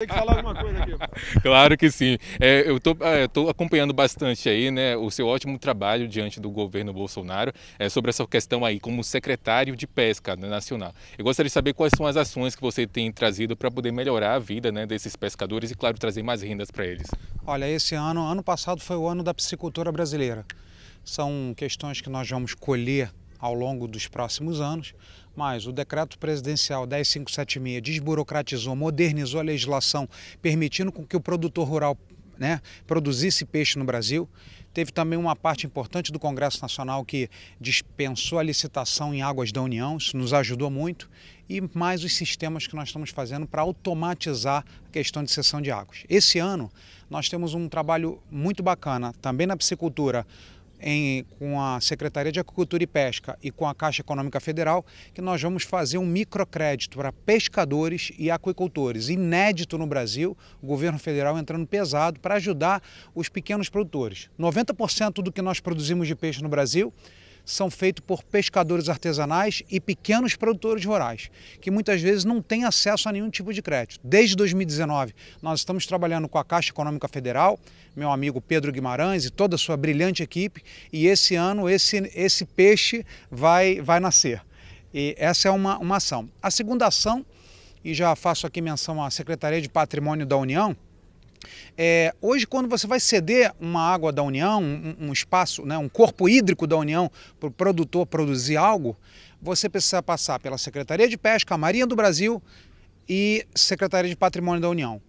Tem que falar alguma coisa aqui. claro que sim. É, eu é, estou acompanhando bastante aí, né, o seu ótimo trabalho diante do governo Bolsonaro é, sobre essa questão aí como secretário de pesca né, nacional. Eu gostaria de saber quais são as ações que você tem trazido para poder melhorar a vida né, desses pescadores e, claro, trazer mais rendas para eles. Olha, esse ano, ano passado foi o ano da piscicultura brasileira. São questões que nós vamos colher ao longo dos próximos anos, mas o decreto presidencial 10576 desburocratizou, modernizou a legislação, permitindo com que o produtor rural né, produzisse peixe no Brasil. Teve também uma parte importante do Congresso Nacional que dispensou a licitação em águas da União, isso nos ajudou muito, e mais os sistemas que nós estamos fazendo para automatizar a questão de cessão de águas. Esse ano nós temos um trabalho muito bacana, também na piscicultura, em, com a Secretaria de Agricultura e Pesca e com a Caixa Econômica Federal que nós vamos fazer um microcrédito para pescadores e aquicultores. Inédito no Brasil, o governo federal entrando pesado para ajudar os pequenos produtores. 90% do que nós produzimos de peixe no Brasil são feitos por pescadores artesanais e pequenos produtores rurais, que muitas vezes não têm acesso a nenhum tipo de crédito. Desde 2019, nós estamos trabalhando com a Caixa Econômica Federal, meu amigo Pedro Guimarães e toda a sua brilhante equipe, e esse ano esse, esse peixe vai, vai nascer. E essa é uma, uma ação. A segunda ação, e já faço aqui menção à Secretaria de Patrimônio da União, é, hoje, quando você vai ceder uma água da União, um, um espaço, né, um corpo hídrico da União para o produtor produzir algo, você precisa passar pela Secretaria de Pesca, Marinha do Brasil e Secretaria de Patrimônio da União.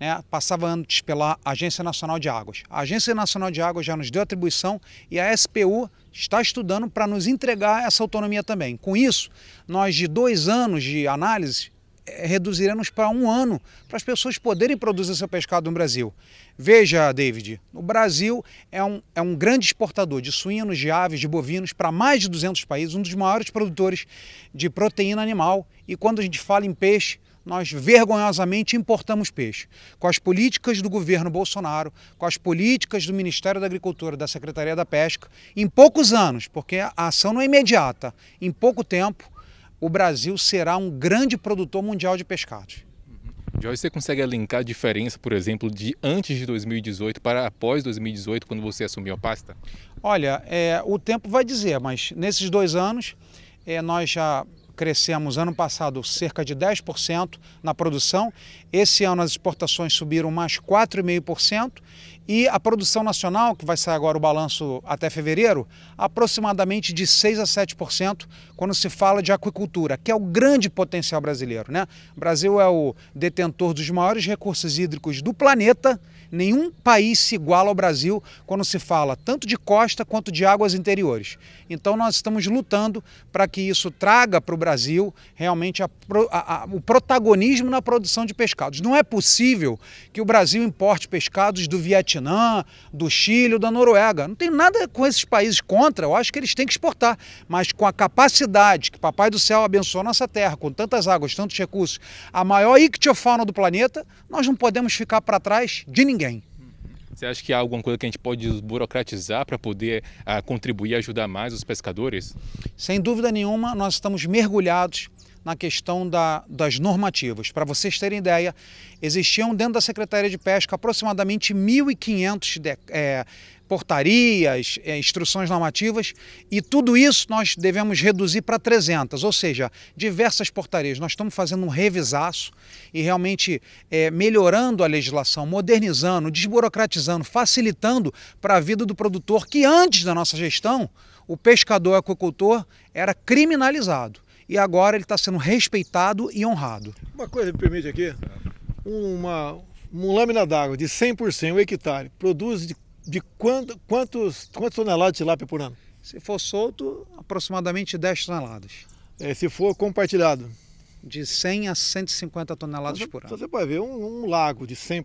Né, passava antes pela Agência Nacional de Águas. A Agência Nacional de Águas já nos deu atribuição e a SPU está estudando para nos entregar essa autonomia também. Com isso, nós de dois anos de análise, eh, reduziremos para um ano, para as pessoas poderem produzir seu pescado no Brasil. Veja, David, o Brasil é um, é um grande exportador de suínos, de aves, de bovinos para mais de 200 países, um dos maiores produtores de proteína animal. E quando a gente fala em peixe, nós vergonhosamente importamos peixe. Com as políticas do governo Bolsonaro, com as políticas do Ministério da Agricultura, da Secretaria da Pesca, em poucos anos, porque a ação não é imediata, em pouco tempo, o Brasil será um grande produtor mundial de pescados. Uhum. Joyce, você consegue linkar a diferença, por exemplo, de antes de 2018 para após 2018, quando você assumiu a pasta? Olha, é, o tempo vai dizer, mas nesses dois anos é, nós já crescemos ano passado cerca de 10% na produção, esse ano as exportações subiram mais 4,5% e a produção nacional, que vai sair agora o balanço até fevereiro, aproximadamente de 6 a 7% quando se fala de aquicultura, que é o grande potencial brasileiro. Né? O Brasil é o detentor dos maiores recursos hídricos do planeta. Nenhum país se iguala ao Brasil quando se fala tanto de costa quanto de águas interiores. Então nós estamos lutando para que isso traga para o Brasil realmente a, a, a, o protagonismo na produção de pescados. Não é possível que o Brasil importe pescados do Vietnã Vietnã, do Chile, ou da Noruega. Não tem nada com esses países contra, eu acho que eles têm que exportar. Mas com a capacidade que Papai do Céu abençoou nossa terra, com tantas águas, tantos recursos, a maior ictiofauna do planeta, nós não podemos ficar para trás de ninguém. Você acha que há alguma coisa que a gente pode burocratizar para poder uh, contribuir e ajudar mais os pescadores? Sem dúvida nenhuma, nós estamos mergulhados na questão da, das normativas. Para vocês terem ideia, existiam dentro da Secretaria de Pesca aproximadamente 1.500 é, portarias, é, instruções normativas, e tudo isso nós devemos reduzir para 300, ou seja, diversas portarias. Nós estamos fazendo um revisaço e realmente é, melhorando a legislação, modernizando, desburocratizando, facilitando para a vida do produtor que antes da nossa gestão, o pescador e o aquacultor era criminalizado e agora ele está sendo respeitado e honrado. Uma coisa me permite aqui, uma, uma lâmina d'água de 100%, um hectare, produz de, de quantos, quantos, quantas toneladas de tilápia por ano? Se for solto, aproximadamente 10 toneladas. É, se for compartilhado? De 100 a 150 toneladas você, então, por então ano. Você pode ver, um, um, lago de 100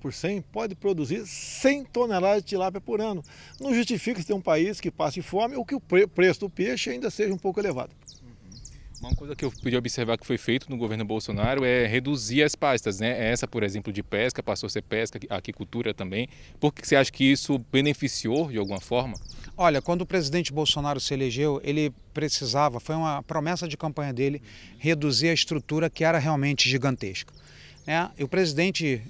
pode produzir 100 toneladas de tilápia por ano. Não justifica se ter um país que passe fome ou que o pre preço do peixe ainda seja um pouco elevado. Uma coisa que eu podia observar que foi feito no governo Bolsonaro é reduzir as pastas, né? Essa, por exemplo, de pesca, passou a ser pesca, aquicultura também. Por que você acha que isso beneficiou de alguma forma? Olha, quando o presidente Bolsonaro se elegeu, ele precisava, foi uma promessa de campanha dele, reduzir a estrutura que era realmente gigantesca. É, E o presidente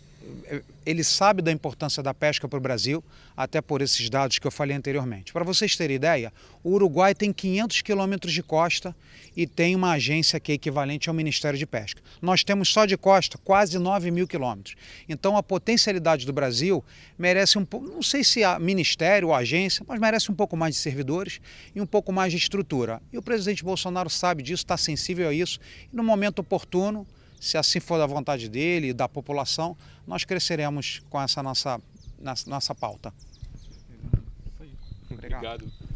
ele sabe da importância da pesca para o Brasil, até por esses dados que eu falei anteriormente. Para vocês terem ideia, o Uruguai tem 500 quilômetros de costa e tem uma agência que é equivalente ao Ministério de Pesca. Nós temos só de costa quase 9 mil quilômetros. Então a potencialidade do Brasil merece um pouco, não sei se a ministério ou agência, mas merece um pouco mais de servidores e um pouco mais de estrutura. E o presidente Bolsonaro sabe disso, está sensível a isso, e no momento oportuno se assim for da vontade dele e da população, nós cresceremos com essa nossa, nossa, nossa pauta. Obrigado. Obrigado.